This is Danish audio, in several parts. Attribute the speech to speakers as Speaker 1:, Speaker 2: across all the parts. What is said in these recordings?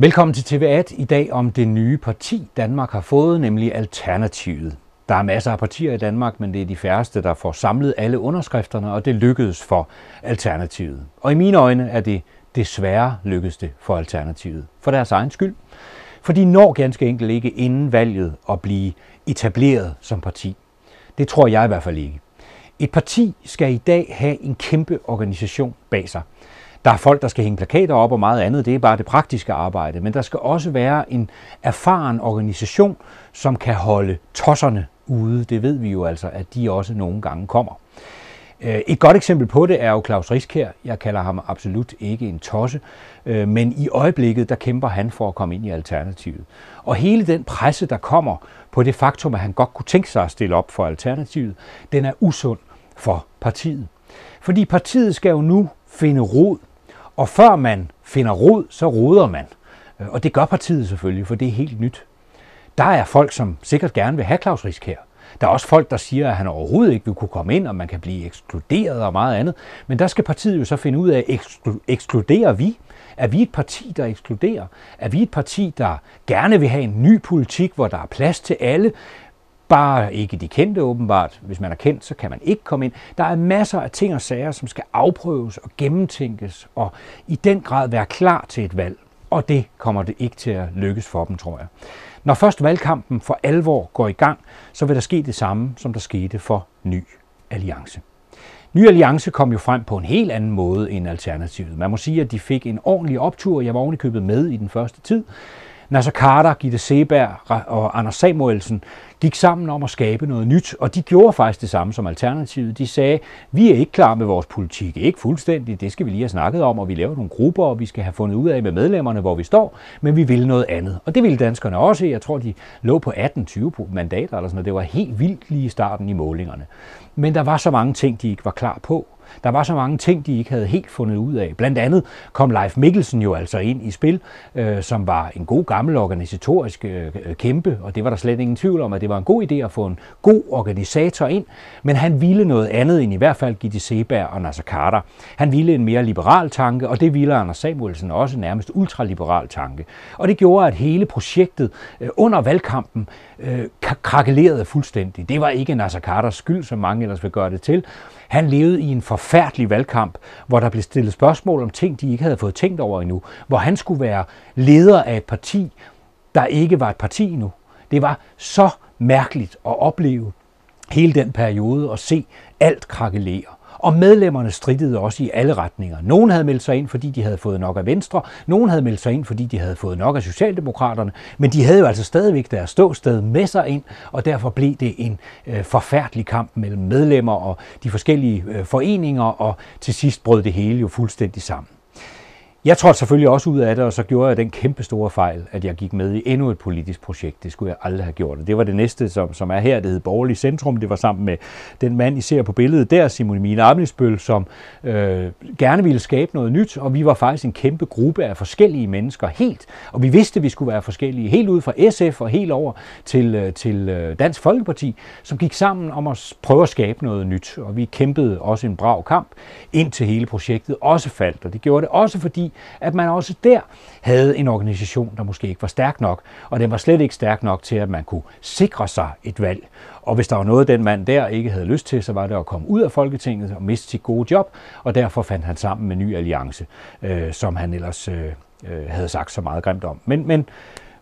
Speaker 1: Velkommen til TV8 i dag om det nye parti, Danmark har fået, nemlig Alternativet. Der er masser af partier i Danmark, men det er de færreste, der får samlet alle underskrifterne, og det lykkedes for Alternativet. Og i mine øjne er det desværre lykkedes det for Alternativet, for deres egen skyld. For de når ganske enkelt ikke inden valget at blive etableret som parti. Det tror jeg i hvert fald ikke. Et parti skal i dag have en kæmpe organisation bag sig. Der er folk, der skal hænge plakater op og meget andet. Det er bare det praktiske arbejde. Men der skal også være en erfaren organisation, som kan holde tosserne ude. Det ved vi jo altså, at de også nogle gange kommer. Øh, et godt eksempel på det er jo Claus Riskær. Jeg kalder ham absolut ikke en tosse, øh, men i øjeblikket der kæmper han for at komme ind i Alternativet. Og hele den presse, der kommer på det faktum, at han godt kunne tænke sig at stille op for Alternativet, den er usund for partiet. Fordi partiet skal jo nu finde rod og før man finder rod, så roder man. Øh, og det gør partiet selvfølgelig, for det er helt nyt. Der er folk, som sikkert gerne vil have Claus Risk her. Der er også folk, der siger, at han overhovedet ikke vil kunne komme ind, og man kan blive ekskluderet og meget andet. Men der skal partiet jo så finde ud af, eksklu- ekskluderer vi? Er vi et parti, der ekskluderer? Er vi et parti, der gerne vil have en ny politik, hvor der er plads til alle? Bare ikke de kendte åbenbart. Hvis man er kendt, så kan man ikke komme ind. Der er masser af ting og sager, som skal afprøves og gennemtænkes, og i den grad være klar til et valg. Og det kommer det ikke til at lykkes for dem, tror jeg. Når først valgkampen for alvor går i gang, så vil der ske det samme, som der skete for Ny Alliance. Ny Alliance kom jo frem på en helt anden måde end Alternativet. Man må sige, at de fik en ordentlig optur. Jeg var ovenikøbet med i den første tid. Nasser Carter, Gitte Seberg og Anders Samuelsen gik sammen om at skabe noget nyt, og de gjorde faktisk det samme som Alternativet. De sagde, vi er ikke klar med vores politik, ikke fuldstændig, det skal vi lige have snakket om, og vi laver nogle grupper, og vi skal have fundet ud af med medlemmerne, hvor vi står, men vi vil noget andet. Og det ville danskerne også. Jeg tror, de lå på 18-20 mandater eller sådan noget. Det var helt vildt lige i starten i målingerne. Men der var så mange ting, de ikke var klar på. Der var så mange ting, de ikke havde helt fundet ud af. Blandt andet kom Leif Mikkelsen jo altså ind i spil, øh, som var en god gammel organisatorisk øh, øh, kæmpe, og det var der slet ingen tvivl om, at det var en god idé at få en god organisator ind, men han ville noget andet end i hvert fald Gitte Seberg og Nasser Carter. Han ville en mere liberal tanke, og det ville Anders Samuelsen også nærmest ultraliberal tanke. Og det gjorde, at hele projektet øh, under valgkampen øh, krakelerede fuldstændig. Det var ikke Nasser Carters skyld, som mange ellers vil gøre det til. Han levede i en for forfærdelig valgkamp, hvor der blev stillet spørgsmål om ting, de ikke havde fået tænkt over endnu. Hvor han skulle være leder af et parti, der ikke var et parti endnu. Det var så mærkeligt at opleve hele den periode og se alt krakelere. Og medlemmerne strittede også i alle retninger. Nogen havde meldt sig ind, fordi de havde fået nok af Venstre. Nogen havde meldt sig ind, fordi de havde fået nok af Socialdemokraterne. Men de havde jo altså stadigvæk deres ståsted med sig ind, og derfor blev det en øh, forfærdelig kamp mellem medlemmer og de forskellige øh, foreninger, og til sidst brød det hele jo fuldstændig sammen. Jeg trådte selvfølgelig også ud af det, og så gjorde jeg den kæmpe store fejl, at jeg gik med i endnu et politisk projekt. Det skulle jeg aldrig have gjort. det var det næste, som, som er her. Det hed Borgerlig Centrum. Det var sammen med den mand, I ser på billedet der, Simon Mine Amnesbøl, som øh, gerne ville skabe noget nyt. Og vi var faktisk en kæmpe gruppe af forskellige mennesker helt. Og vi vidste, at vi skulle være forskellige. Helt ud fra SF og helt over til, øh, til øh, Dansk Folkeparti, som gik sammen om at prøve at skabe noget nyt. Og vi kæmpede også en brav kamp, indtil hele projektet også faldt. Og det gjorde det også, fordi at man også der havde en organisation, der måske ikke var stærk nok, og den var slet ikke stærk nok til, at man kunne sikre sig et valg. Og hvis der var noget, den mand der ikke havde lyst til, så var det at komme ud af Folketinget og miste sit gode job, og derfor fandt han sammen med Ny Alliance, øh, som han ellers øh, øh havde sagt så meget grimt om. Men, men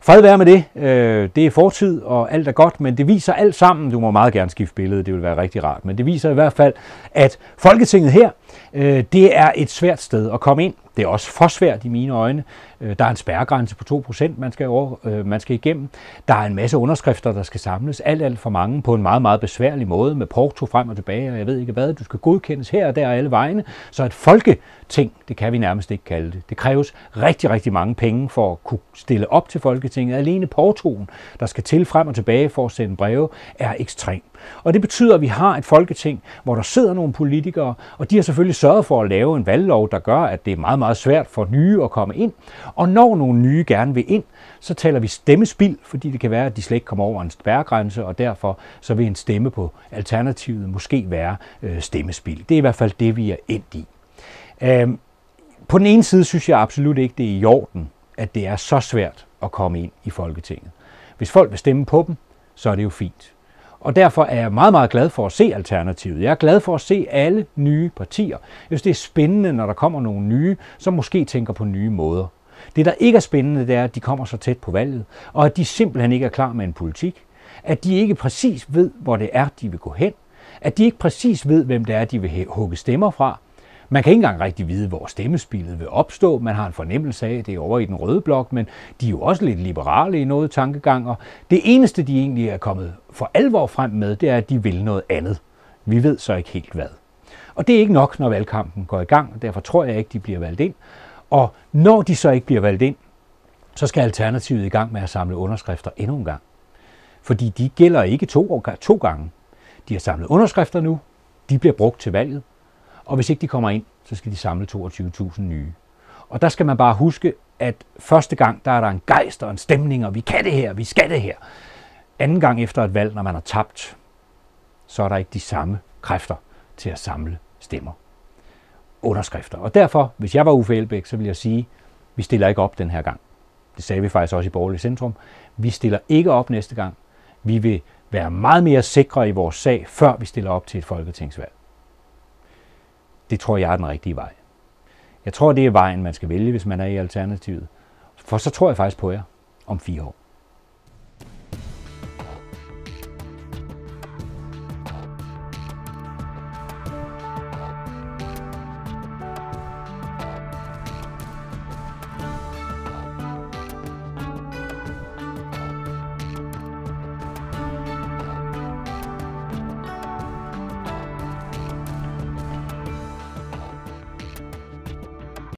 Speaker 1: Fred være med det. Øh, det er fortid, og alt er godt, men det viser alt sammen. Du må meget gerne skifte billede, det vil være rigtig rart. Men det viser i hvert fald, at Folketinget her Øh, det er et svært sted at komme ind. Det er også for svært i mine øjne. Øh, der er en spærregrænse på 2%, man skal, over, øh, man skal igennem. Der er en masse underskrifter, der skal samles. Alt, alt for mange på en meget, meget besværlig måde med porto frem og tilbage, og jeg ved ikke hvad. Du skal godkendes her og der og alle vegne. Så et folketing, det kan vi nærmest ikke kalde det. Det kræves rigtig, rigtig mange penge for at kunne stille op til Folketinget. Alene portoen, der skal til frem og tilbage for at sende breve, er ekstremt og det betyder, at vi har et folketing, hvor der sidder nogle politikere, og de har selvfølgelig sørget for at lave en valglov, der gør, at det er meget, meget svært for nye at komme ind. Og når nogle nye gerne vil ind, så taler vi stemmespild, fordi det kan være, at de slet ikke kommer over en spærregrænse, og derfor så vil en stemme på alternativet måske være øh, stemmespild. Det er i hvert fald det, vi er endt i. Øh, på den ene side synes jeg absolut ikke, det er i orden, at det er så svært at komme ind i Folketinget. Hvis folk vil stemme på dem, så er det jo fint. Og derfor er jeg meget, meget glad for at se Alternativet. Jeg er glad for at se alle nye partier. Jeg synes, det er spændende, når der kommer nogle nye, som måske tænker på nye måder. Det, der ikke er spændende, det er, at de kommer så tæt på valget, og at de simpelthen ikke er klar med en politik. At de ikke præcis ved, hvor det er, de vil gå hen. At de ikke præcis ved, hvem det er, de vil hugge stemmer fra. Man kan ikke engang rigtig vide, hvor stemmespillet vil opstå. Man har en fornemmelse af, at det er over i den røde blok, men de er jo også lidt liberale i noget tankegang, og det eneste, de egentlig er kommet for alvor frem med, det er, at de vil noget andet. Vi ved så ikke helt hvad. Og det er ikke nok, når valgkampen går i gang, og derfor tror jeg ikke, de bliver valgt ind. Og når de så ikke bliver valgt ind, så skal Alternativet i gang med at samle underskrifter endnu en gang. Fordi de gælder ikke to, to gange. De har samlet underskrifter nu, de bliver brugt til valget, og hvis ikke de kommer ind, så skal de samle 22.000 nye. Og der skal man bare huske, at første gang, der er der en gejst og en stemning, og vi kan det her, vi skal det her. Anden gang efter et valg, når man har tabt, så er der ikke de samme kræfter til at samle stemmer. Underskrifter. Og derfor, hvis jeg var Uffe Elbæk, så vil jeg sige, vi stiller ikke op den her gang. Det sagde vi faktisk også i Borgerlig Centrum. Vi stiller ikke op næste gang. Vi vil være meget mere sikre i vores sag, før vi stiller op til et folketingsvalg. Det tror jeg er den rigtige vej. Jeg tror, det er vejen, man skal vælge, hvis man er i Alternativet. For så tror jeg faktisk på jer om fire år.